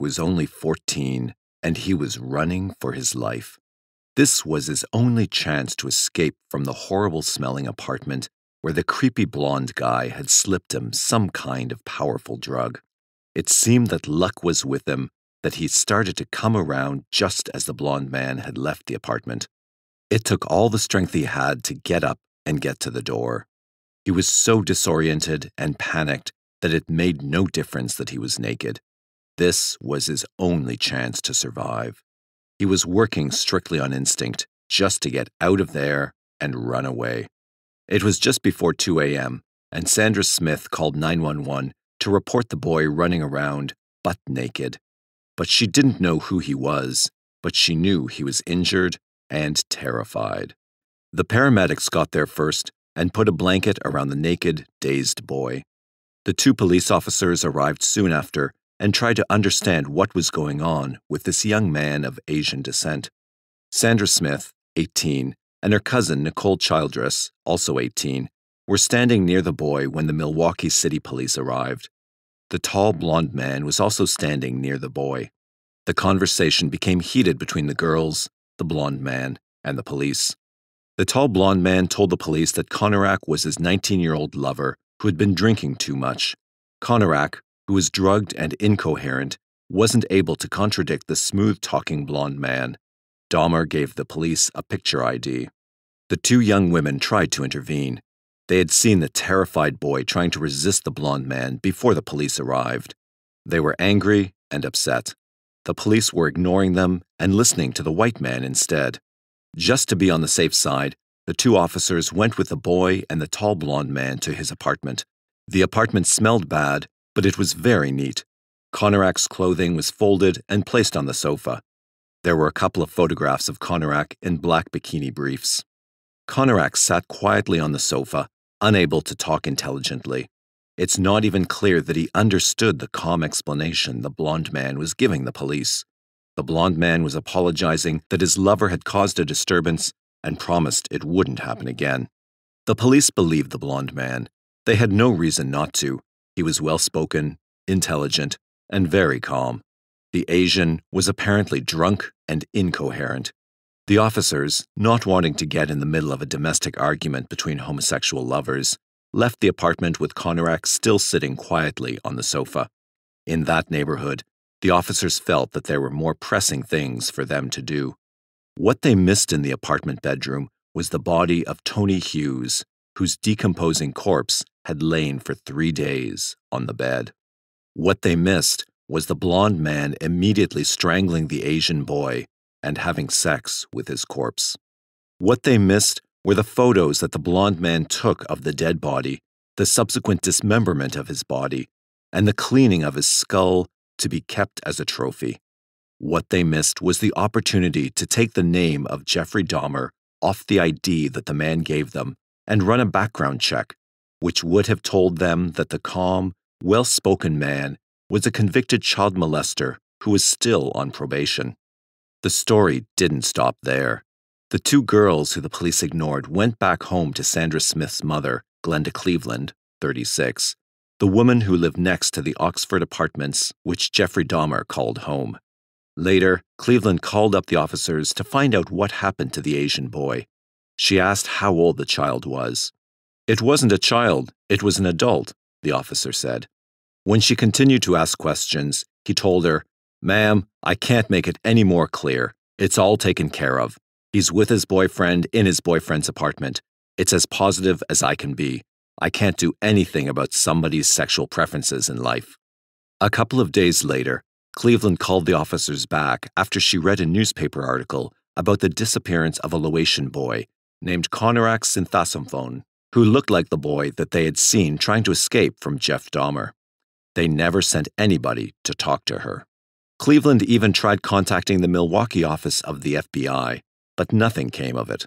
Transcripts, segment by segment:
was only 14 and he was running for his life. This was his only chance to escape from the horrible smelling apartment where the creepy blonde guy had slipped him some kind of powerful drug. It seemed that luck was with him, that he started to come around just as the blonde man had left the apartment. It took all the strength he had to get up and get to the door. He was so disoriented and panicked that it made no difference that he was naked. This was his only chance to survive. He was working strictly on instinct, just to get out of there and run away. It was just before 2 a.m., and Sandra Smith called 911 to report the boy running around, butt naked. But she didn't know who he was, but she knew he was injured and terrified. The paramedics got there first and put a blanket around the naked, dazed boy. The two police officers arrived soon after and tried to understand what was going on with this young man of Asian descent. Sandra Smith, 18, and her cousin Nicole Childress, also 18, were standing near the boy when the Milwaukee City Police arrived. The tall blond man was also standing near the boy. The conversation became heated between the girls, the blond man, and the police. The tall blond man told the police that Conorak was his 19 year old lover who had been drinking too much. Conorak, who was drugged and incoherent, wasn't able to contradict the smooth talking blonde man. Dahmer gave the police a picture ID. The two young women tried to intervene. They had seen the terrified boy trying to resist the blonde man before the police arrived. They were angry and upset. The police were ignoring them and listening to the white man instead. Just to be on the safe side, the two officers went with the boy and the tall blonde man to his apartment. The apartment smelled bad, but it was very neat. Conorak's clothing was folded and placed on the sofa. There were a couple of photographs of Conorak in black bikini briefs. Conorak sat quietly on the sofa, unable to talk intelligently. It's not even clear that he understood the calm explanation the blond man was giving the police. The blond man was apologizing that his lover had caused a disturbance and promised it wouldn't happen again. The police believed the blond man. They had no reason not to, he was well spoken, intelligent, and very calm. The Asian was apparently drunk and incoherent. The officers, not wanting to get in the middle of a domestic argument between homosexual lovers, left the apartment with Conorak still sitting quietly on the sofa. In that neighborhood, the officers felt that there were more pressing things for them to do. What they missed in the apartment bedroom was the body of Tony Hughes, whose decomposing corpse had lain for three days on the bed. What they missed was the blond man immediately strangling the Asian boy and having sex with his corpse. What they missed were the photos that the blond man took of the dead body, the subsequent dismemberment of his body, and the cleaning of his skull to be kept as a trophy. What they missed was the opportunity to take the name of Jeffrey Dahmer off the ID that the man gave them and run a background check which would have told them that the calm, well spoken man was a convicted child molester who was still on probation. The story didn't stop there. The two girls who the police ignored went back home to Sandra Smith's mother, Glenda Cleveland, 36, the woman who lived next to the Oxford apartments, which Jeffrey Dahmer called home. Later, Cleveland called up the officers to find out what happened to the Asian boy. She asked how old the child was. It wasn't a child, it was an adult, the officer said. When she continued to ask questions, he told her, Ma'am, I can't make it any more clear. It's all taken care of. He's with his boyfriend in his boyfriend's apartment. It's as positive as I can be. I can't do anything about somebody's sexual preferences in life. A couple of days later, Cleveland called the officers back after she read a newspaper article about the disappearance of a Laotian boy named Conorax Synthasophone who looked like the boy that they had seen trying to escape from Jeff Dahmer. They never sent anybody to talk to her. Cleveland even tried contacting the Milwaukee office of the FBI, but nothing came of it.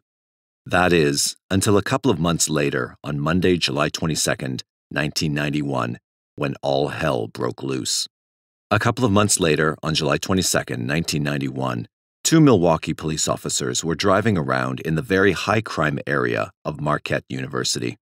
That is, until a couple of months later, on Monday, July 22, 1991, when all hell broke loose. A couple of months later, on July 22, 1991, Two Milwaukee police officers were driving around in the very high crime area of Marquette University.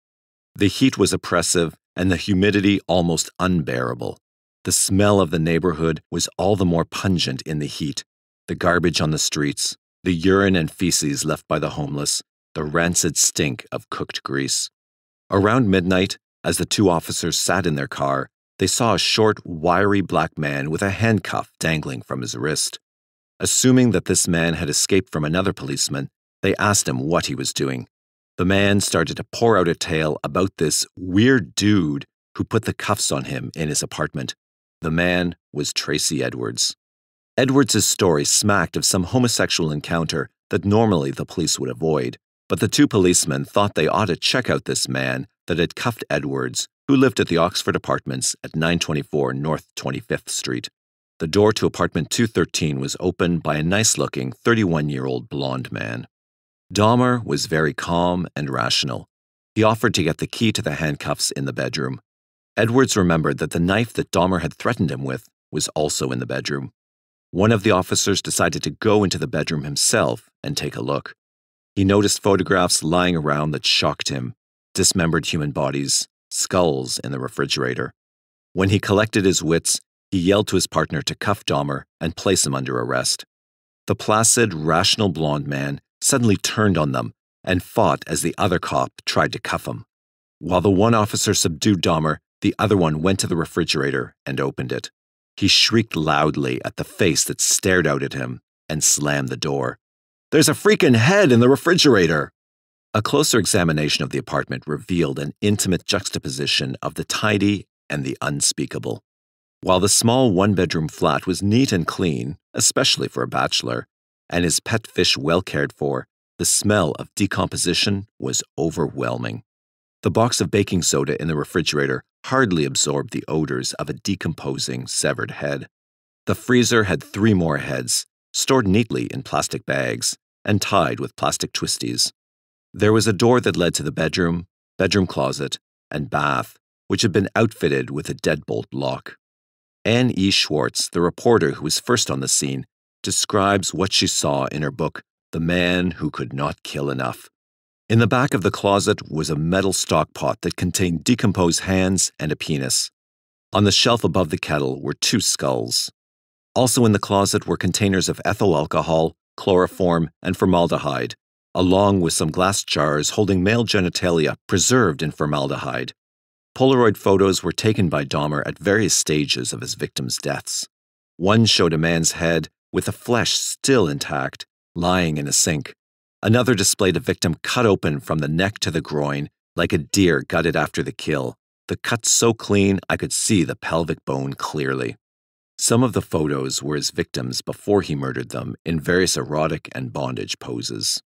The heat was oppressive and the humidity almost unbearable. The smell of the neighborhood was all the more pungent in the heat. The garbage on the streets, the urine and feces left by the homeless, the rancid stink of cooked grease. Around midnight, as the two officers sat in their car, they saw a short, wiry black man with a handcuff dangling from his wrist. Assuming that this man had escaped from another policeman, they asked him what he was doing. The man started to pour out a tale about this weird dude who put the cuffs on him in his apartment. The man was Tracy Edwards. Edwards' story smacked of some homosexual encounter that normally the police would avoid, but the two policemen thought they ought to check out this man that had cuffed Edwards, who lived at the Oxford Apartments at 924 North 25th Street. The door to apartment 213 was opened by a nice looking 31 year old blond man. Dahmer was very calm and rational. He offered to get the key to the handcuffs in the bedroom. Edwards remembered that the knife that Dahmer had threatened him with was also in the bedroom. One of the officers decided to go into the bedroom himself and take a look. He noticed photographs lying around that shocked him dismembered human bodies, skulls in the refrigerator. When he collected his wits, he yelled to his partner to cuff Dahmer and place him under arrest. The placid, rational blond man suddenly turned on them and fought as the other cop tried to cuff him. While the one officer subdued Dahmer, the other one went to the refrigerator and opened it. He shrieked loudly at the face that stared out at him and slammed the door. There's a freaking head in the refrigerator! A closer examination of the apartment revealed an intimate juxtaposition of the tidy and the unspeakable. While the small one bedroom flat was neat and clean, especially for a bachelor, and his pet fish well cared for, the smell of decomposition was overwhelming. The box of baking soda in the refrigerator hardly absorbed the odors of a decomposing severed head. The freezer had three more heads, stored neatly in plastic bags and tied with plastic twisties. There was a door that led to the bedroom, bedroom closet, and bath, which had been outfitted with a deadbolt lock. Anne E. Schwartz, the reporter who was first on the scene, describes what she saw in her book, The Man Who Could Not Kill Enough. In the back of the closet was a metal stockpot that contained decomposed hands and a penis. On the shelf above the kettle were two skulls. Also in the closet were containers of ethyl alcohol, chloroform, and formaldehyde, along with some glass jars holding male genitalia preserved in formaldehyde. Polaroid photos were taken by Dahmer at various stages of his victims' deaths. One showed a man's head with the flesh still intact, lying in a sink. Another displayed a victim cut open from the neck to the groin, like a deer gutted after the kill, the cut so clean I could see the pelvic bone clearly. Some of the photos were his victims before he murdered them in various erotic and bondage poses.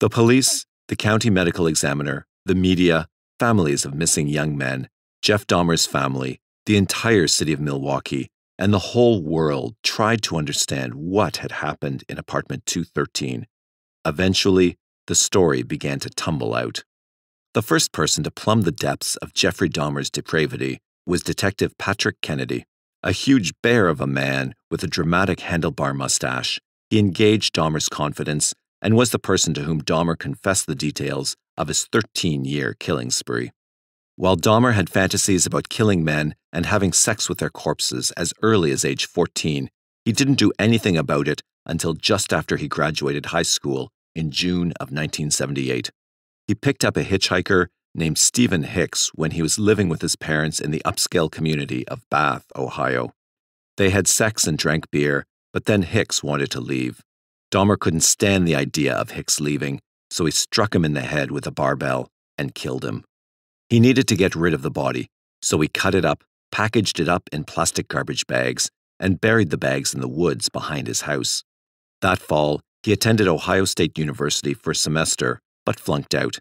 The police, the county medical examiner, the media, families of missing young men, Jeff Dahmer's family, the entire city of Milwaukee, and the whole world tried to understand what had happened in apartment 213. Eventually, the story began to tumble out. The first person to plumb the depths of Jeffrey Dahmer's depravity was Detective Patrick Kennedy, a huge bear of a man with a dramatic handlebar mustache. He engaged Dahmer's confidence and was the person to whom Dahmer confessed the details of his 13 year killing spree. While Dahmer had fantasies about killing men and having sex with their corpses as early as age 14, he didn't do anything about it until just after he graduated high school in June of 1978. He picked up a hitchhiker named Stephen Hicks when he was living with his parents in the upscale community of Bath, Ohio. They had sex and drank beer, but then Hicks wanted to leave. Dahmer couldn't stand the idea of Hicks leaving, so he struck him in the head with a barbell and killed him. He needed to get rid of the body, so he cut it up, packaged it up in plastic garbage bags, and buried the bags in the woods behind his house. That fall, he attended Ohio State University for a semester, but flunked out.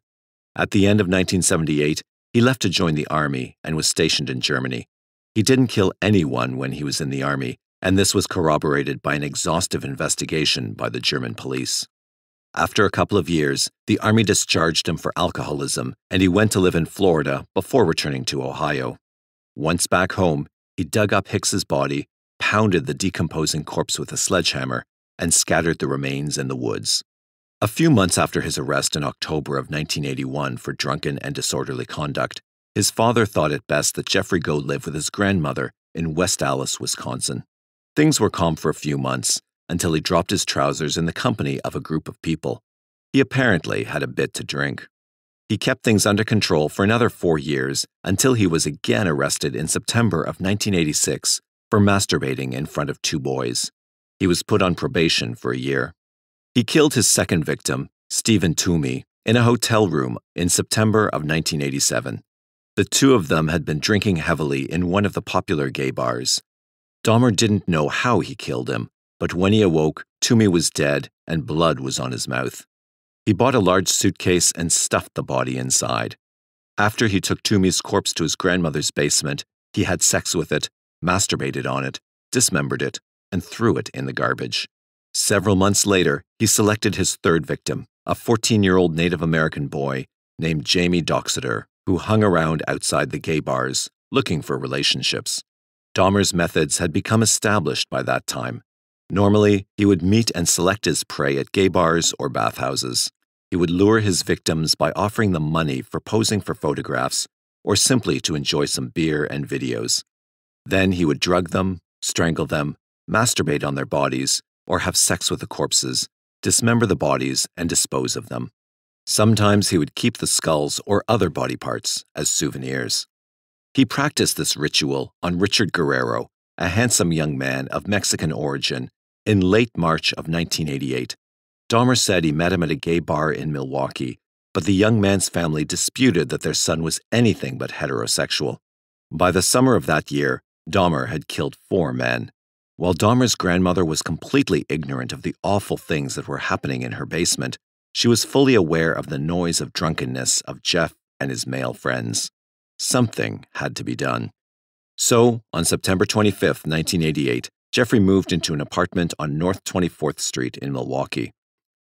At the end of 1978, he left to join the army and was stationed in Germany. He didn't kill anyone when he was in the army, and this was corroborated by an exhaustive investigation by the German police. After a couple of years, the Army discharged him for alcoholism, and he went to live in Florida before returning to Ohio. Once back home, he dug up Hicks's body, pounded the decomposing corpse with a sledgehammer, and scattered the remains in the woods. A few months after his arrest in October of 1981 for drunken and disorderly conduct, his father thought it best that Jeffrey go live with his grandmother in West Allis, Wisconsin. Things were calm for a few months until he dropped his trousers in the company of a group of people. He apparently had a bit to drink. He kept things under control for another four years until he was again arrested in September of 1986 for masturbating in front of two boys. He was put on probation for a year. He killed his second victim, Stephen Toomey, in a hotel room in September of 1987. The two of them had been drinking heavily in one of the popular gay bars. Dahmer didn't know how he killed him, but when he awoke, Toomey was dead and blood was on his mouth. He bought a large suitcase and stuffed the body inside. After he took Toomey's corpse to his grandmother's basement, he had sex with it, masturbated on it, dismembered it, and threw it in the garbage. Several months later, he selected his third victim, a 14 year old Native American boy named Jamie Doxeter, who hung around outside the gay bars, looking for relationships. Dahmer's methods had become established by that time. Normally, he would meet and select his prey at gay bars or bathhouses. He would lure his victims by offering them money for posing for photographs or simply to enjoy some beer and videos. Then he would drug them, strangle them, masturbate on their bodies, or have sex with the corpses, dismember the bodies, and dispose of them. Sometimes he would keep the skulls or other body parts as souvenirs. He practiced this ritual on Richard Guerrero, a handsome young man of Mexican origin, in late March of 1988. Dahmer said he met him at a gay bar in Milwaukee, but the young man's family disputed that their son was anything but heterosexual. By the summer of that year, Dahmer had killed four men. While Dahmer's grandmother was completely ignorant of the awful things that were happening in her basement, she was fully aware of the noise of drunkenness of Jeff and his male friends. Something had to be done. So, on September 25, 1988, Jeffrey moved into an apartment on North 24th Street in Milwaukee.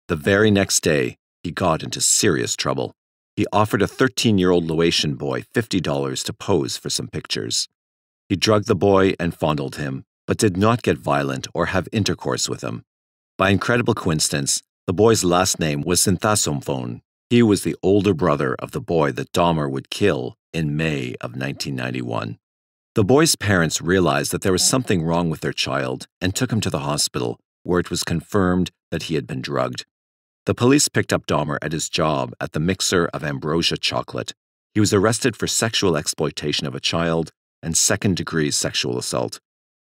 The very next day, he got into serious trouble. He offered a 13 year old Laotian boy $50 to pose for some pictures. He drugged the boy and fondled him, but did not get violent or have intercourse with him. By incredible coincidence, the boy's last name was Synthasomphoen, he was the older brother of the boy that Dahmer would kill in May of 1991. The boy's parents realized that there was something wrong with their child and took him to the hospital, where it was confirmed that he had been drugged. The police picked up Dahmer at his job at the mixer of Ambrosia Chocolate. He was arrested for sexual exploitation of a child and second degree sexual assault.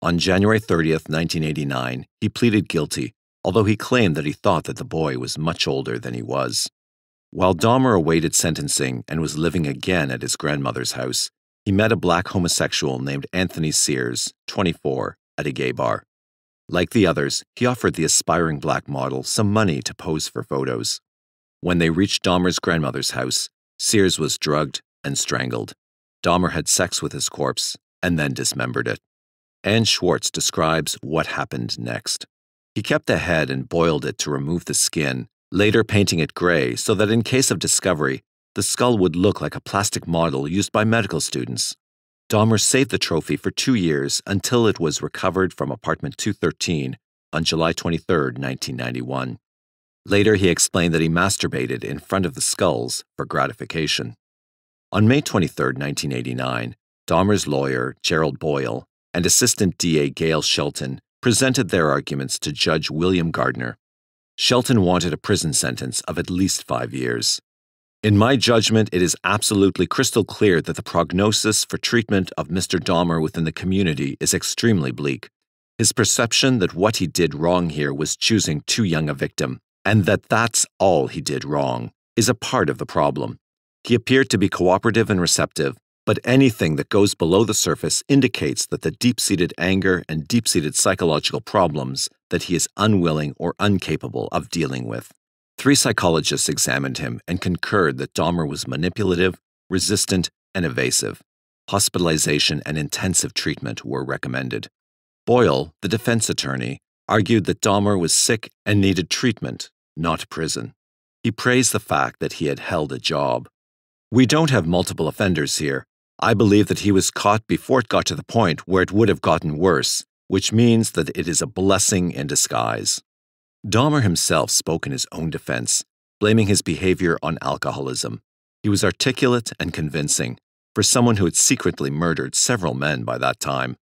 On January 30th, 1989, he pleaded guilty, although he claimed that he thought that the boy was much older than he was. While Dahmer awaited sentencing and was living again at his grandmother's house, he met a black homosexual named Anthony Sears, 24, at a gay bar. Like the others, he offered the aspiring black model some money to pose for photos. When they reached Dahmer's grandmother's house, Sears was drugged and strangled. Dahmer had sex with his corpse and then dismembered it. Ann Schwartz describes what happened next. He kept the head and boiled it to remove the skin later painting it gray so that in case of discovery, the skull would look like a plastic model used by medical students. Dahmer saved the trophy for two years until it was recovered from apartment 213 on July 23, 1991. Later, he explained that he masturbated in front of the skulls for gratification. On May 23, 1989, Dahmer's lawyer, Gerald Boyle, and assistant DA Gail Shelton presented their arguments to Judge William Gardner. Shelton wanted a prison sentence of at least five years. In my judgment, it is absolutely crystal clear that the prognosis for treatment of Mr. Dahmer within the community is extremely bleak. His perception that what he did wrong here was choosing too young a victim, and that that's all he did wrong, is a part of the problem. He appeared to be cooperative and receptive, but anything that goes below the surface indicates that the deep seated anger and deep seated psychological problems that he is unwilling or incapable of dealing with. Three psychologists examined him and concurred that Dahmer was manipulative, resistant, and evasive. Hospitalization and intensive treatment were recommended. Boyle, the defense attorney, argued that Dahmer was sick and needed treatment, not prison. He praised the fact that he had held a job. We don't have multiple offenders here, I believe that he was caught before it got to the point where it would have gotten worse, which means that it is a blessing in disguise. Dahmer himself spoke in his own defense, blaming his behavior on alcoholism. He was articulate and convincing for someone who had secretly murdered several men by that time.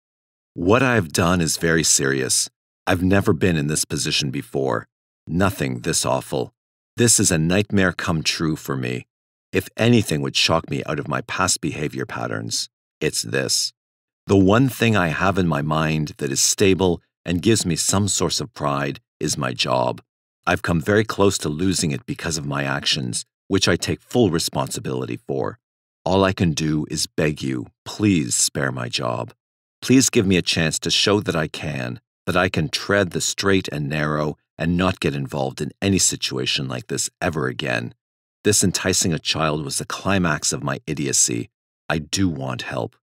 What I have done is very serious. I've never been in this position before. Nothing this awful. This is a nightmare come true for me. If anything would shock me out of my past behavior patterns, it's this. The one thing I have in my mind that is stable and gives me some source of pride is my job. I've come very close to losing it because of my actions, which I take full responsibility for. All I can do is beg you, please spare my job. Please give me a chance to show that I can, that I can tread the straight and narrow and not get involved in any situation like this ever again. This enticing a child was the climax of my idiocy. I do want help.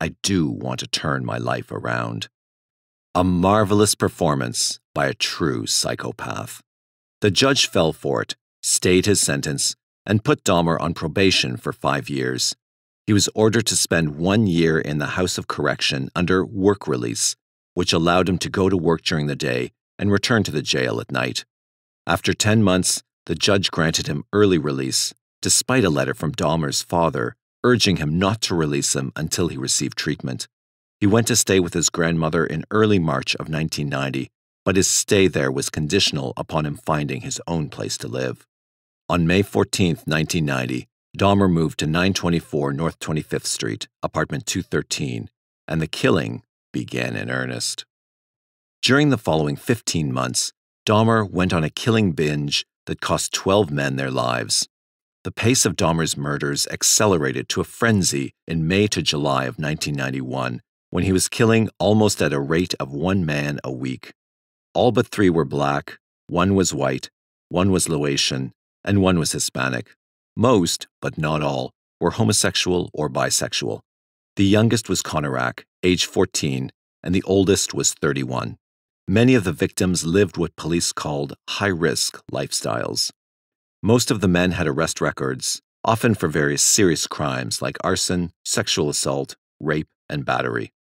I do want to turn my life around. A marvelous performance by a true psychopath. The judge fell for it, stayed his sentence, and put Dahmer on probation for five years. He was ordered to spend one year in the House of Correction under work release, which allowed him to go to work during the day and return to the jail at night. After 10 months, the judge granted him early release, despite a letter from Dahmer's father urging him not to release him until he received treatment. He went to stay with his grandmother in early March of 1990, but his stay there was conditional upon him finding his own place to live. On May 14, 1990, Dahmer moved to 924 North 25th Street, apartment 213, and the killing began in earnest. During the following 15 months, Dahmer went on a killing binge that cost 12 men their lives. The pace of Dahmer's murders accelerated to a frenzy in May to July of 1991 when he was killing almost at a rate of one man a week. All but three were black, one was white, one was Laotian, and one was Hispanic. Most, but not all, were homosexual or bisexual. The youngest was Conorak, age 14, and the oldest was 31. Many of the victims lived what police called high risk lifestyles. Most of the men had arrest records, often for various serious crimes like arson, sexual assault, rape, and battery.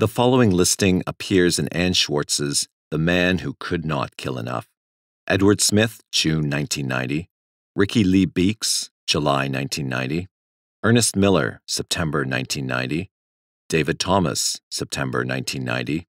The following listing appears in Ann Schwartz's The Man Who Could Not Kill Enough. Edward Smith, June 1990. Ricky Lee Beeks, July 1990. Ernest Miller, September 1990. David Thomas, September 1990.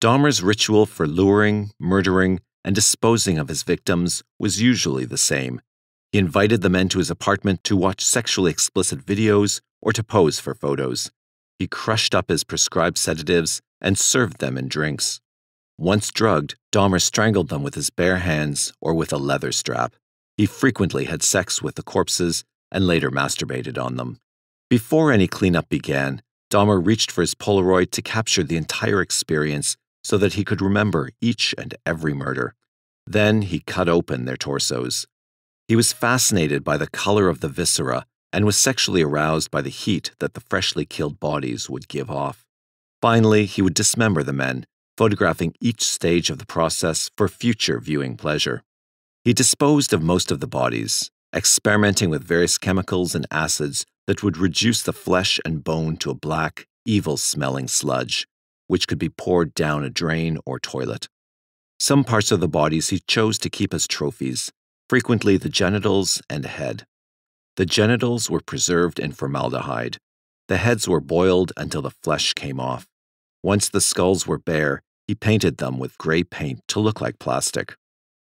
Dahmer's ritual for luring, murdering, and disposing of his victims was usually the same. He invited the men to his apartment to watch sexually explicit videos or to pose for photos. He crushed up his prescribed sedatives and served them in drinks. Once drugged, Dahmer strangled them with his bare hands or with a leather strap. He frequently had sex with the corpses and later masturbated on them. Before any cleanup began, Dahmer reached for his Polaroid to capture the entire experience so that he could remember each and every murder. Then he cut open their torsos. He was fascinated by the color of the viscera and was sexually aroused by the heat that the freshly killed bodies would give off. Finally, he would dismember the men, photographing each stage of the process for future viewing pleasure. He disposed of most of the bodies, experimenting with various chemicals and acids that would reduce the flesh and bone to a black, evil smelling sludge which could be poured down a drain or toilet. Some parts of the bodies he chose to keep as trophies, frequently the genitals and head. The genitals were preserved in formaldehyde. The heads were boiled until the flesh came off. Once the skulls were bare, he painted them with gray paint to look like plastic.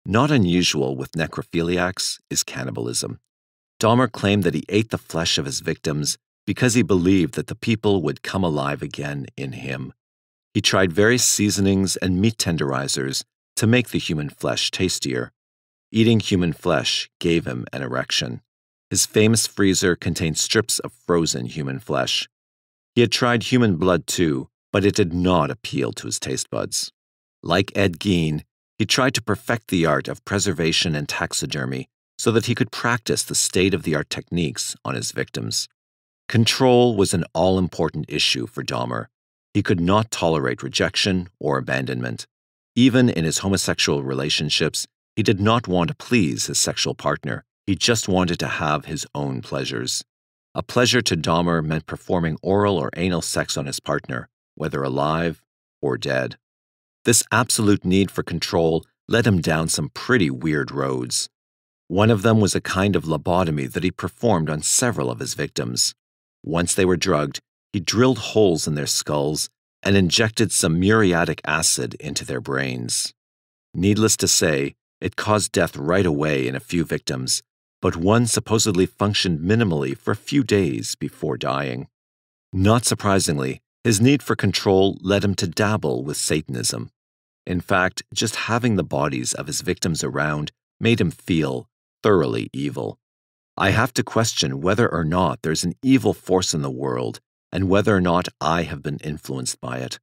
Not unusual with necrophiliacs is cannibalism. Dahmer claimed that he ate the flesh of his victims because he believed that the people would come alive again in him. He tried various seasonings and meat tenderizers to make the human flesh tastier. Eating human flesh gave him an erection. His famous freezer contained strips of frozen human flesh. He had tried human blood too, but it did not appeal to his taste buds. Like Ed Gein, he tried to perfect the art of preservation and taxidermy so that he could practice the state of the art techniques on his victims. Control was an all important issue for Dahmer, he could not tolerate rejection or abandonment. Even in his homosexual relationships, he did not want to please his sexual partner. He just wanted to have his own pleasures. A pleasure to Dahmer meant performing oral or anal sex on his partner, whether alive or dead. This absolute need for control led him down some pretty weird roads. One of them was a kind of lobotomy that he performed on several of his victims. Once they were drugged, he drilled holes in their skulls and injected some muriatic acid into their brains. Needless to say, it caused death right away in a few victims, but one supposedly functioned minimally for a few days before dying. Not surprisingly, his need for control led him to dabble with Satanism. In fact, just having the bodies of his victims around made him feel thoroughly evil. I have to question whether or not there's an evil force in the world and whether or not I have been influenced by it.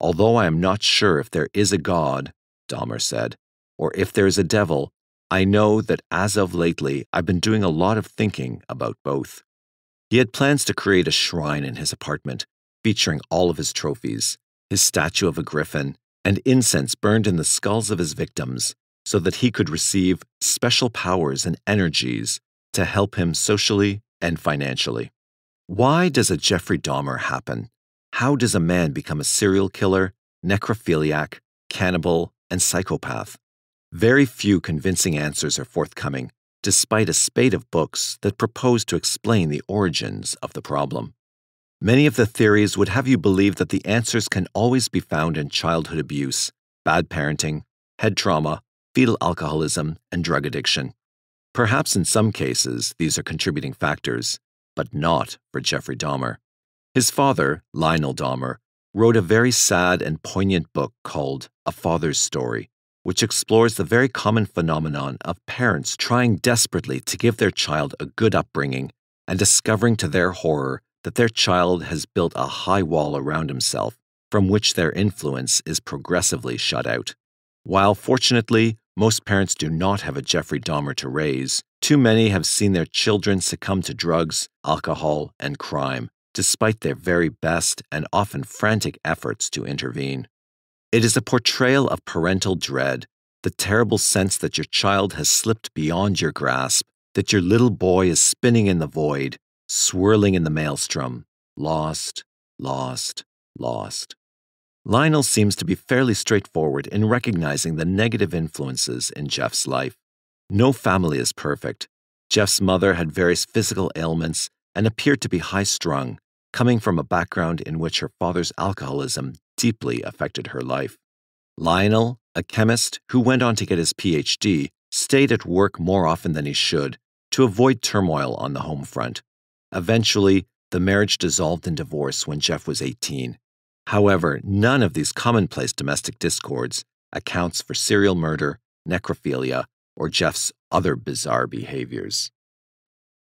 Although I am not sure if there is a God, Dahmer said, or if there is a devil, I know that as of lately, I've been doing a lot of thinking about both. He had plans to create a shrine in his apartment, featuring all of his trophies, his statue of a griffin, and incense burned in the skulls of his victims, so that he could receive special powers and energies to help him socially and financially. Why does a Jeffrey Dahmer happen? How does a man become a serial killer, necrophiliac, cannibal, and psychopath? Very few convincing answers are forthcoming, despite a spate of books that propose to explain the origins of the problem. Many of the theories would have you believe that the answers can always be found in childhood abuse, bad parenting, head trauma, fetal alcoholism, and drug addiction. Perhaps in some cases, these are contributing factors, but not for Jeffrey Dahmer. His father, Lionel Dahmer, wrote a very sad and poignant book called A Father's Story, which explores the very common phenomenon of parents trying desperately to give their child a good upbringing and discovering to their horror that their child has built a high wall around himself from which their influence is progressively shut out. While fortunately, most parents do not have a Jeffrey Dahmer to raise. Too many have seen their children succumb to drugs, alcohol, and crime, despite their very best and often frantic efforts to intervene. It is a portrayal of parental dread, the terrible sense that your child has slipped beyond your grasp, that your little boy is spinning in the void, swirling in the maelstrom, lost, lost, lost. Lionel seems to be fairly straightforward in recognizing the negative influences in Jeff's life. No family is perfect. Jeff's mother had various physical ailments and appeared to be high strung, coming from a background in which her father's alcoholism deeply affected her life. Lionel, a chemist who went on to get his PhD, stayed at work more often than he should to avoid turmoil on the home front. Eventually, the marriage dissolved in divorce when Jeff was 18. However, none of these commonplace domestic discords accounts for serial murder, necrophilia, or Jeff's other bizarre behaviors.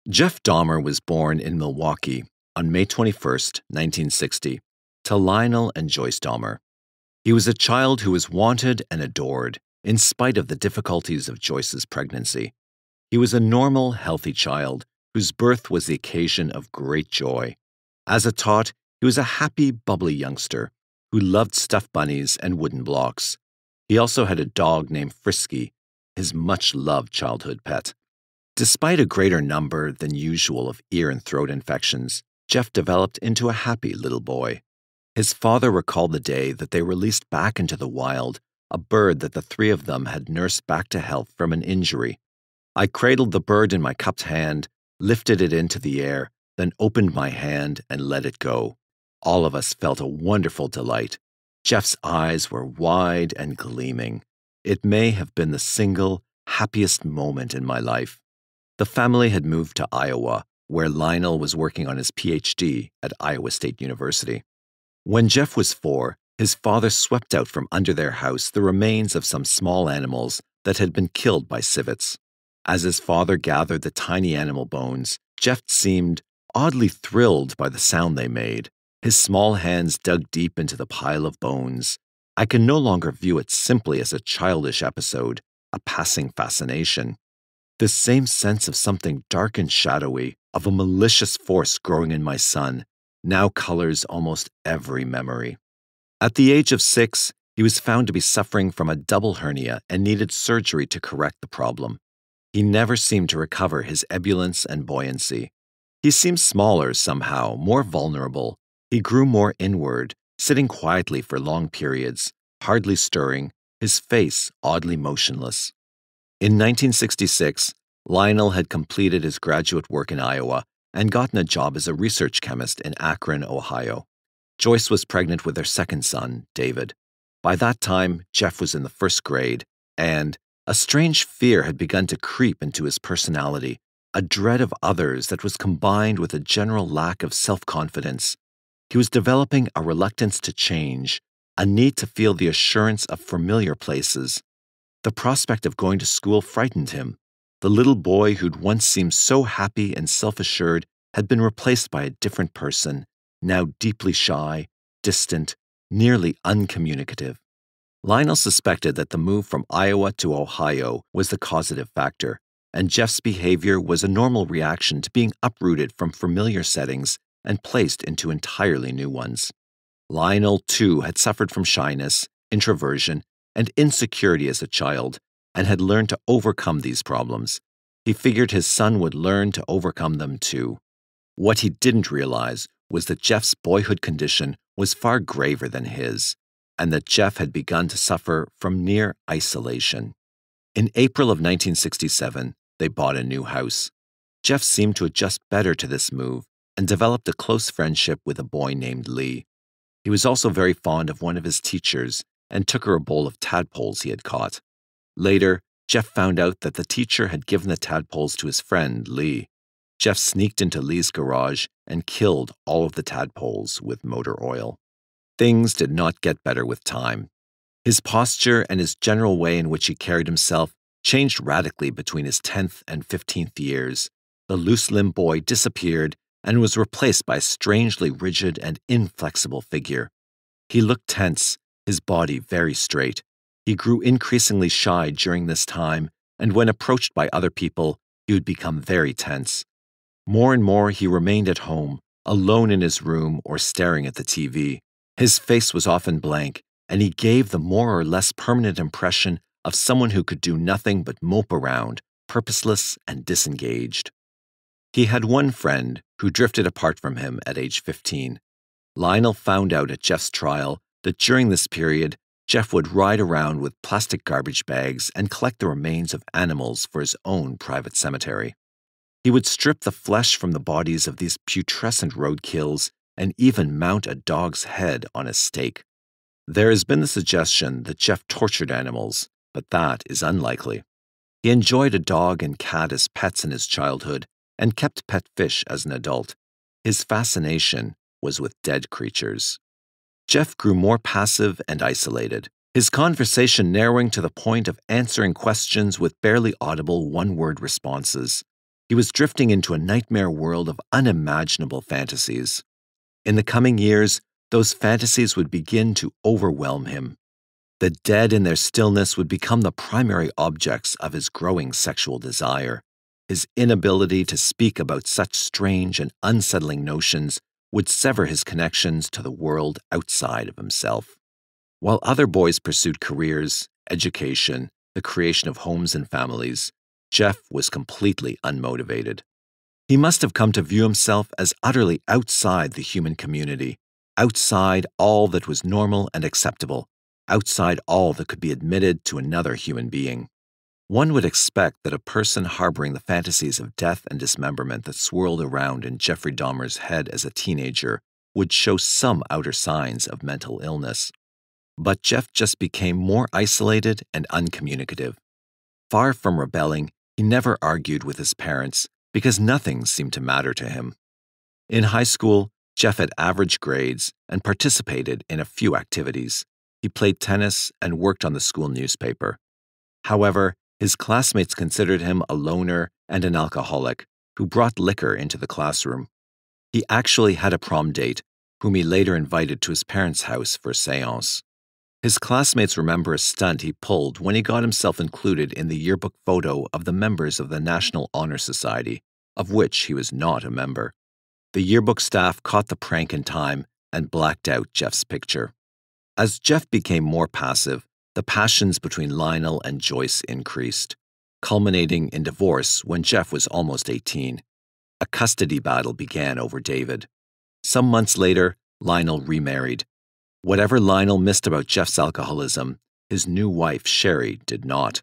Jeff Dahmer was born in Milwaukee on May 21, 1960, to Lionel and Joyce Dahmer. He was a child who was wanted and adored, in spite of the difficulties of Joyce's pregnancy. He was a normal, healthy child whose birth was the occasion of great joy. As a tot, he was a happy, bubbly youngster who loved stuffed bunnies and wooden blocks. He also had a dog named Frisky, his much loved childhood pet. Despite a greater number than usual of ear and throat infections, Jeff developed into a happy little boy. His father recalled the day that they released back into the wild a bird that the three of them had nursed back to health from an injury. I cradled the bird in my cupped hand, lifted it into the air, then opened my hand and let it go. All of us felt a wonderful delight. Jeff's eyes were wide and gleaming. It may have been the single happiest moment in my life. The family had moved to Iowa, where Lionel was working on his PhD at Iowa State University. When Jeff was four, his father swept out from under their house the remains of some small animals that had been killed by civets. As his father gathered the tiny animal bones, Jeff seemed oddly thrilled by the sound they made. His small hands dug deep into the pile of bones. I can no longer view it simply as a childish episode, a passing fascination. The same sense of something dark and shadowy, of a malicious force growing in my son, now colors almost every memory. At the age of six, he was found to be suffering from a double hernia and needed surgery to correct the problem. He never seemed to recover his ebullience and buoyancy. He seemed smaller somehow, more vulnerable, he grew more inward, sitting quietly for long periods, hardly stirring, his face oddly motionless. In 1966, Lionel had completed his graduate work in Iowa and gotten a job as a research chemist in Akron, Ohio. Joyce was pregnant with their second son, David. By that time, Jeff was in the first grade, and a strange fear had begun to creep into his personality, a dread of others that was combined with a general lack of self confidence. He was developing a reluctance to change, a need to feel the assurance of familiar places. The prospect of going to school frightened him. The little boy who'd once seemed so happy and self assured had been replaced by a different person, now deeply shy, distant, nearly uncommunicative. Lionel suspected that the move from Iowa to Ohio was the causative factor, and Jeff's behavior was a normal reaction to being uprooted from familiar settings and placed into entirely new ones. Lionel, too, had suffered from shyness, introversion, and insecurity as a child, and had learned to overcome these problems. He figured his son would learn to overcome them too. What he didn't realize was that Jeff's boyhood condition was far graver than his, and that Jeff had begun to suffer from near isolation. In April of 1967, they bought a new house. Jeff seemed to adjust better to this move and developed a close friendship with a boy named Lee. He was also very fond of one of his teachers and took her a bowl of tadpoles he had caught. Later, Jeff found out that the teacher had given the tadpoles to his friend, Lee. Jeff sneaked into Lee's garage and killed all of the tadpoles with motor oil. Things did not get better with time. His posture and his general way in which he carried himself changed radically between his 10th and 15th years. The loose limbed boy disappeared and was replaced by a strangely rigid and inflexible figure. He looked tense, his body very straight. He grew increasingly shy during this time, and when approached by other people, he would become very tense. More and more, he remained at home, alone in his room or staring at the TV. His face was often blank, and he gave the more or less permanent impression of someone who could do nothing but mope around, purposeless and disengaged. He had one friend, who drifted apart from him at age 15. Lionel found out at Jeff's trial that during this period, Jeff would ride around with plastic garbage bags and collect the remains of animals for his own private cemetery. He would strip the flesh from the bodies of these putrescent roadkills and even mount a dog's head on a stake. There has been the suggestion that Jeff tortured animals, but that is unlikely. He enjoyed a dog and cat as pets in his childhood and kept pet fish as an adult, his fascination was with dead creatures. Jeff grew more passive and isolated, his conversation narrowing to the point of answering questions with barely audible one word responses. He was drifting into a nightmare world of unimaginable fantasies. In the coming years, those fantasies would begin to overwhelm him. The dead in their stillness would become the primary objects of his growing sexual desire. His inability to speak about such strange and unsettling notions would sever his connections to the world outside of himself. While other boys pursued careers, education, the creation of homes and families, Jeff was completely unmotivated. He must have come to view himself as utterly outside the human community, outside all that was normal and acceptable, outside all that could be admitted to another human being. One would expect that a person harboring the fantasies of death and dismemberment that swirled around in Jeffrey Dahmer's head as a teenager would show some outer signs of mental illness. But Jeff just became more isolated and uncommunicative. Far from rebelling, he never argued with his parents because nothing seemed to matter to him. In high school, Jeff had average grades and participated in a few activities. He played tennis and worked on the school newspaper. However, his classmates considered him a loner and an alcoholic who brought liquor into the classroom. He actually had a prom date, whom he later invited to his parents' house for a seance. His classmates remember a stunt he pulled when he got himself included in the yearbook photo of the members of the National Honor Society, of which he was not a member. The yearbook staff caught the prank in time and blacked out Jeff's picture. As Jeff became more passive, the passions between Lionel and Joyce increased, culminating in divorce when Jeff was almost 18. A custody battle began over David. Some months later, Lionel remarried. Whatever Lionel missed about Jeff's alcoholism, his new wife, Sherry, did not.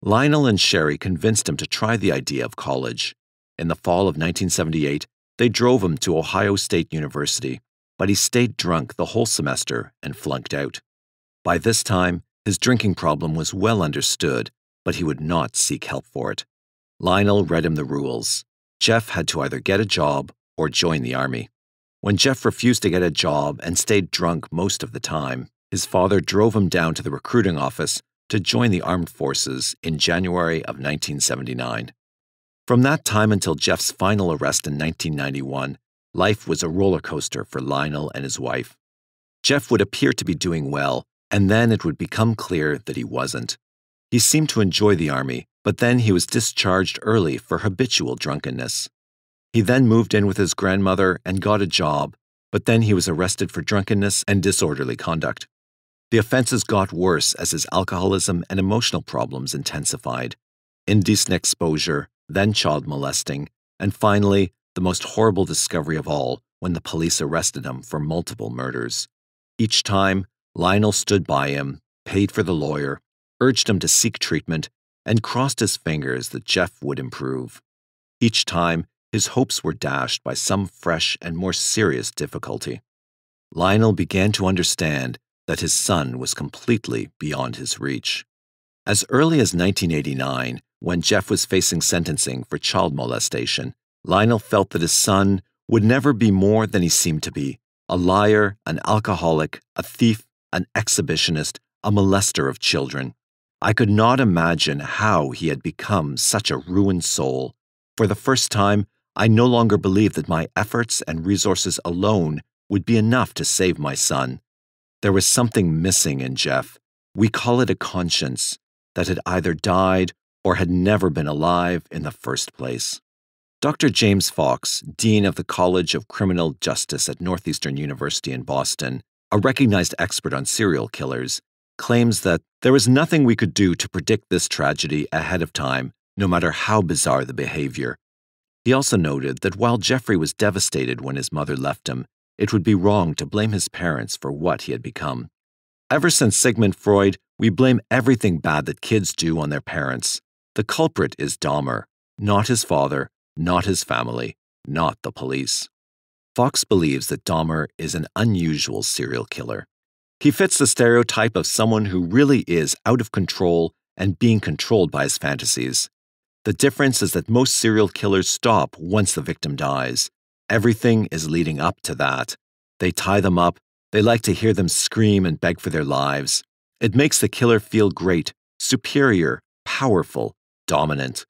Lionel and Sherry convinced him to try the idea of college. In the fall of 1978, they drove him to Ohio State University, but he stayed drunk the whole semester and flunked out. By this time, his drinking problem was well understood, but he would not seek help for it. Lionel read him the rules. Jeff had to either get a job or join the army. When Jeff refused to get a job and stayed drunk most of the time, his father drove him down to the recruiting office to join the armed forces in January of 1979. From that time until Jeff's final arrest in 1991, life was a roller coaster for Lionel and his wife. Jeff would appear to be doing well, and then it would become clear that he wasn't. He seemed to enjoy the army, but then he was discharged early for habitual drunkenness. He then moved in with his grandmother and got a job, but then he was arrested for drunkenness and disorderly conduct. The offenses got worse as his alcoholism and emotional problems intensified. Indecent exposure, then child molesting, and finally, the most horrible discovery of all when the police arrested him for multiple murders. Each time, Lionel stood by him, paid for the lawyer, urged him to seek treatment, and crossed his fingers that Jeff would improve. Each time, his hopes were dashed by some fresh and more serious difficulty. Lionel began to understand that his son was completely beyond his reach. As early as 1989, when Jeff was facing sentencing for child molestation, Lionel felt that his son would never be more than he seemed to be a liar, an alcoholic, a thief, an exhibitionist, a molester of children. I could not imagine how he had become such a ruined soul. For the first time, I no longer believed that my efforts and resources alone would be enough to save my son. There was something missing in Jeff. We call it a conscience that had either died or had never been alive in the first place. Dr. James Fox, Dean of the College of Criminal Justice at Northeastern University in Boston, a recognized expert on serial killers, claims that there was nothing we could do to predict this tragedy ahead of time, no matter how bizarre the behavior. He also noted that while Jeffrey was devastated when his mother left him, it would be wrong to blame his parents for what he had become. Ever since Sigmund Freud, we blame everything bad that kids do on their parents. The culprit is Dahmer, not his father, not his family, not the police. Fox believes that Dahmer is an unusual serial killer. He fits the stereotype of someone who really is out of control and being controlled by his fantasies. The difference is that most serial killers stop once the victim dies. Everything is leading up to that. They tie them up, they like to hear them scream and beg for their lives. It makes the killer feel great, superior, powerful, dominant.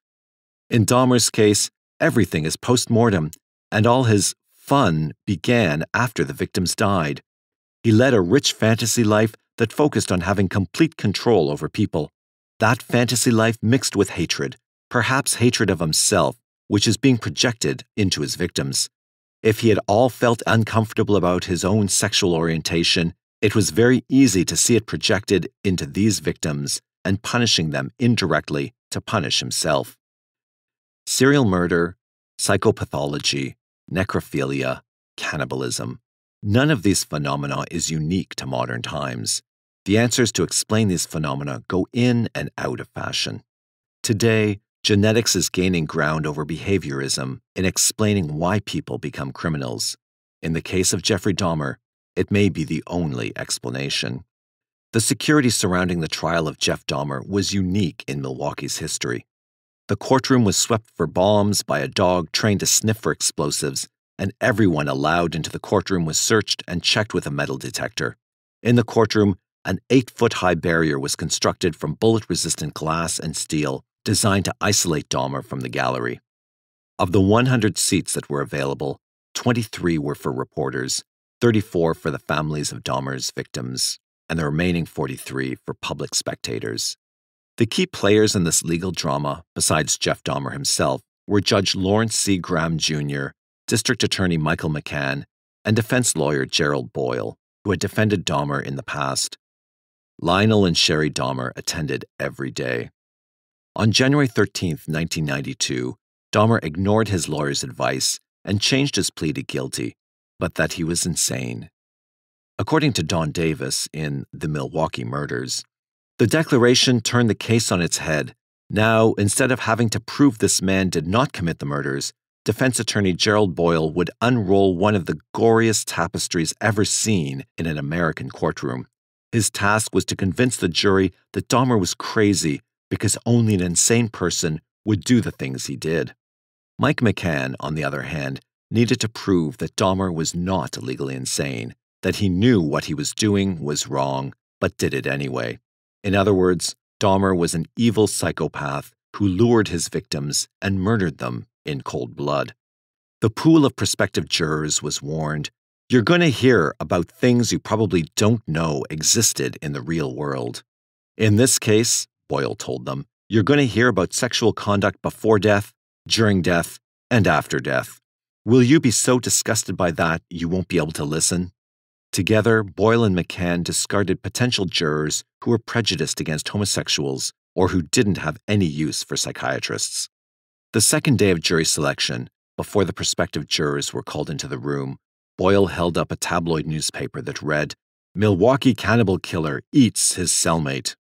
In Dahmer's case, everything is post mortem, and all his fun began after the victims died. He led a rich fantasy life that focused on having complete control over people. That fantasy life mixed with hatred, perhaps hatred of himself, which is being projected into his victims. If he had all felt uncomfortable about his own sexual orientation, it was very easy to see it projected into these victims and punishing them indirectly to punish himself. Serial murder, psychopathology, necrophilia, cannibalism. None of these phenomena is unique to modern times. The answers to explain these phenomena go in and out of fashion. Today, genetics is gaining ground over behaviorism in explaining why people become criminals. In the case of Jeffrey Dahmer, it may be the only explanation. The security surrounding the trial of Jeff Dahmer was unique in Milwaukee's history. The courtroom was swept for bombs by a dog trained to sniff for explosives, and everyone allowed into the courtroom was searched and checked with a metal detector. In the courtroom, an eight foot high barrier was constructed from bullet resistant glass and steel designed to isolate Dahmer from the gallery. Of the 100 seats that were available, 23 were for reporters, 34 for the families of Dahmer's victims, and the remaining 43 for public spectators. The key players in this legal drama, besides Jeff Dahmer himself, were Judge Lawrence C. Graham Jr., District Attorney Michael McCann, and defense lawyer Gerald Boyle, who had defended Dahmer in the past. Lionel and Sherry Dahmer attended every day. On January 13, 1992, Dahmer ignored his lawyer's advice and changed his plea to guilty, but that he was insane. According to Don Davis in The Milwaukee Murders, the declaration turned the case on its head. Now, instead of having to prove this man did not commit the murders, defense attorney Gerald Boyle would unroll one of the goriest tapestries ever seen in an American courtroom. His task was to convince the jury that Dahmer was crazy because only an insane person would do the things he did. Mike McCann, on the other hand, needed to prove that Dahmer was not legally insane, that he knew what he was doing was wrong, but did it anyway. In other words, Dahmer was an evil psychopath who lured his victims and murdered them in cold blood. The pool of prospective jurors was warned you're going to hear about things you probably don't know existed in the real world. In this case, Boyle told them, you're going to hear about sexual conduct before death, during death, and after death. Will you be so disgusted by that you won't be able to listen? Together, Boyle and McCann discarded potential jurors who were prejudiced against homosexuals or who didn't have any use for psychiatrists. The second day of jury selection, before the prospective jurors were called into the room, Boyle held up a tabloid newspaper that read, Milwaukee Cannibal Killer Eats His Cellmate.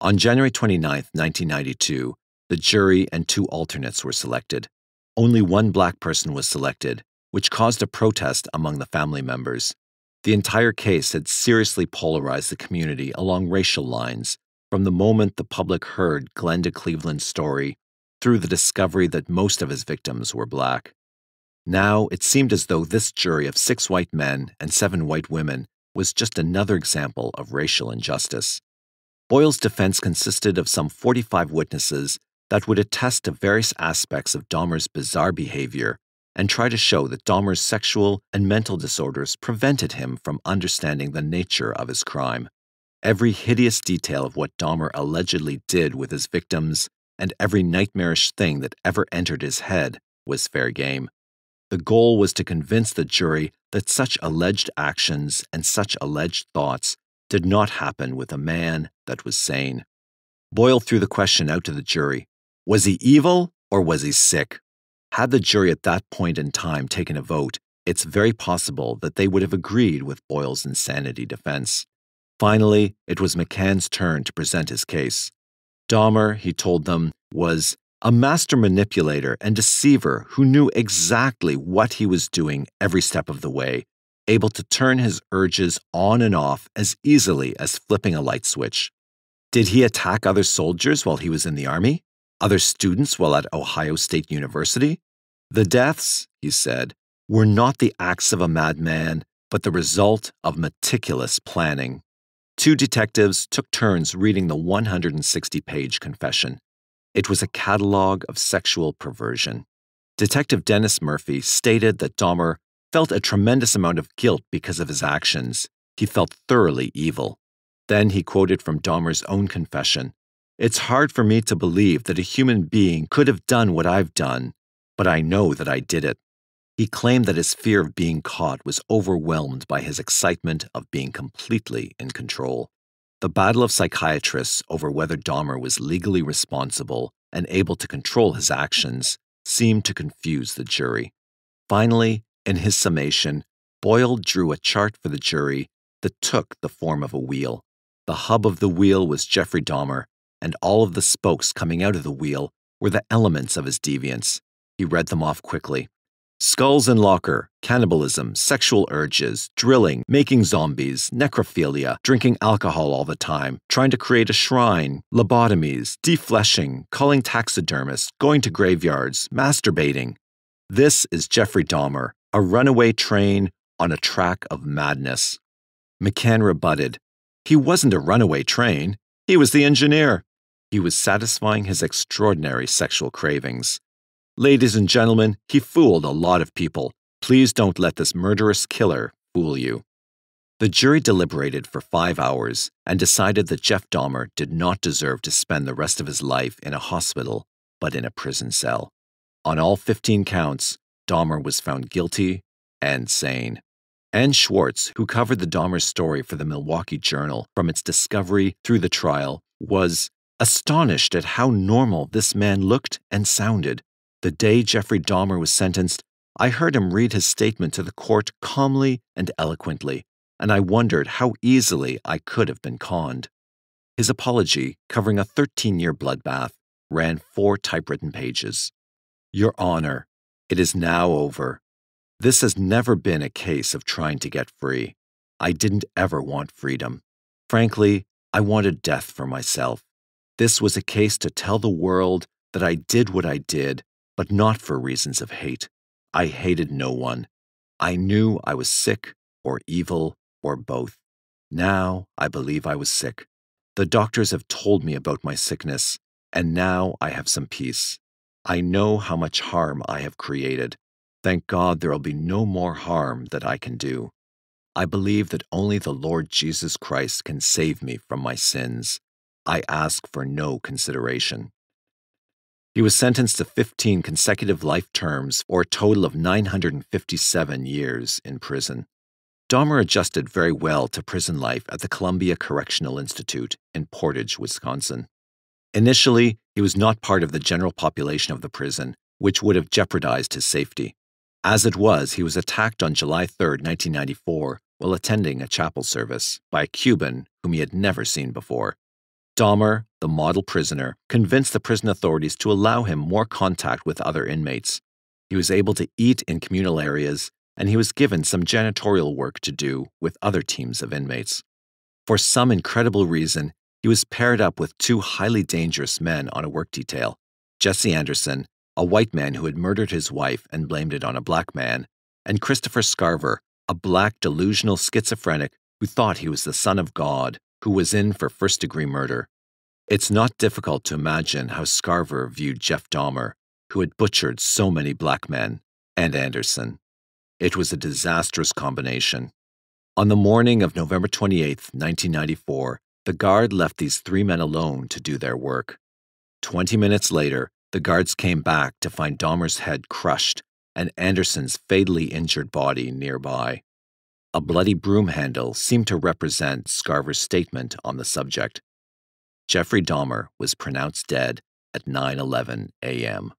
On January 29, 1992, the jury and two alternates were selected. Only one black person was selected, which caused a protest among the family members. The entire case had seriously polarized the community along racial lines from the moment the public heard Glenda Cleveland's story through the discovery that most of his victims were black. Now, it seemed as though this jury of six white men and seven white women was just another example of racial injustice. Boyle's defense consisted of some 45 witnesses that would attest to various aspects of Dahmer's bizarre behavior and try to show that Dahmer's sexual and mental disorders prevented him from understanding the nature of his crime. Every hideous detail of what Dahmer allegedly did with his victims and every nightmarish thing that ever entered his head was fair game. The goal was to convince the jury that such alleged actions and such alleged thoughts did not happen with a man that was sane. Boyle threw the question out to the jury Was he evil or was he sick? Had the jury at that point in time taken a vote, it's very possible that they would have agreed with Boyle's insanity defense. Finally, it was McCann's turn to present his case. Dahmer, he told them, was a master manipulator and deceiver who knew exactly what he was doing every step of the way, able to turn his urges on and off as easily as flipping a light switch. Did he attack other soldiers while he was in the Army? Other students while at Ohio State University? The deaths, he said, were not the acts of a madman, but the result of meticulous planning. Two detectives took turns reading the 160 page confession. It was a catalog of sexual perversion. Detective Dennis Murphy stated that Dahmer felt a tremendous amount of guilt because of his actions. He felt thoroughly evil. Then he quoted from Dahmer's own confession It's hard for me to believe that a human being could have done what I've done, but I know that I did it. He claimed that his fear of being caught was overwhelmed by his excitement of being completely in control. The battle of psychiatrists over whether Dahmer was legally responsible and able to control his actions seemed to confuse the jury. Finally, in his summation, Boyle drew a chart for the jury that took the form of a wheel. The hub of the wheel was Jeffrey Dahmer, and all of the spokes coming out of the wheel were the elements of his deviance. He read them off quickly. Skulls and Locker, cannibalism, sexual urges, drilling, making zombies, necrophilia, drinking alcohol all the time, trying to create a shrine, lobotomies, defleshing, calling taxidermists, going to graveyards, masturbating. This is Jeffrey Dahmer, a runaway train on a track of madness. McCann rebutted. He wasn't a runaway train. He was the engineer. He was satisfying his extraordinary sexual cravings. Ladies and gentlemen, he fooled a lot of people. Please don't let this murderous killer fool you. The jury deliberated for five hours and decided that Jeff Dahmer did not deserve to spend the rest of his life in a hospital, but in a prison cell. On all 15 counts, Dahmer was found guilty and sane. Ann Schwartz, who covered the Dahmer story for the Milwaukee Journal from its discovery through the trial, was astonished at how normal this man looked and sounded. The day Jeffrey Dahmer was sentenced, I heard him read his statement to the court calmly and eloquently, and I wondered how easily I could have been conned. His apology, covering a 13 year bloodbath, ran four typewritten pages. Your Honor, it is now over. This has never been a case of trying to get free. I didn't ever want freedom. Frankly, I wanted death for myself. This was a case to tell the world that I did what I did but not for reasons of hate. I hated no one. I knew I was sick or evil or both. Now I believe I was sick. The doctors have told me about my sickness, and now I have some peace. I know how much harm I have created. Thank God there will be no more harm that I can do. I believe that only the Lord Jesus Christ can save me from my sins. I ask for no consideration. He was sentenced to 15 consecutive life terms, or a total of 957 years in prison. Dahmer adjusted very well to prison life at the Columbia Correctional Institute in Portage, Wisconsin. Initially, he was not part of the general population of the prison, which would have jeopardized his safety. As it was, he was attacked on July 3, 1994, while attending a chapel service by a Cuban whom he had never seen before. Dahmer, the model prisoner, convinced the prison authorities to allow him more contact with other inmates. He was able to eat in communal areas, and he was given some janitorial work to do with other teams of inmates. For some incredible reason, he was paired up with two highly dangerous men on a work detail Jesse Anderson, a white man who had murdered his wife and blamed it on a black man, and Christopher Scarver, a black delusional schizophrenic who thought he was the son of God who was in for first degree murder. It's not difficult to imagine how Scarver viewed Jeff Dahmer, who had butchered so many black men, and Anderson. It was a disastrous combination. On the morning of November 28, 1994, the guard left these three men alone to do their work. Twenty minutes later, the guards came back to find Dahmer's head crushed and Anderson's fatally injured body nearby. A bloody broom handle seemed to represent Scarver's statement on the subject. Jeffrey Dahmer was pronounced dead at 9:11 a.m.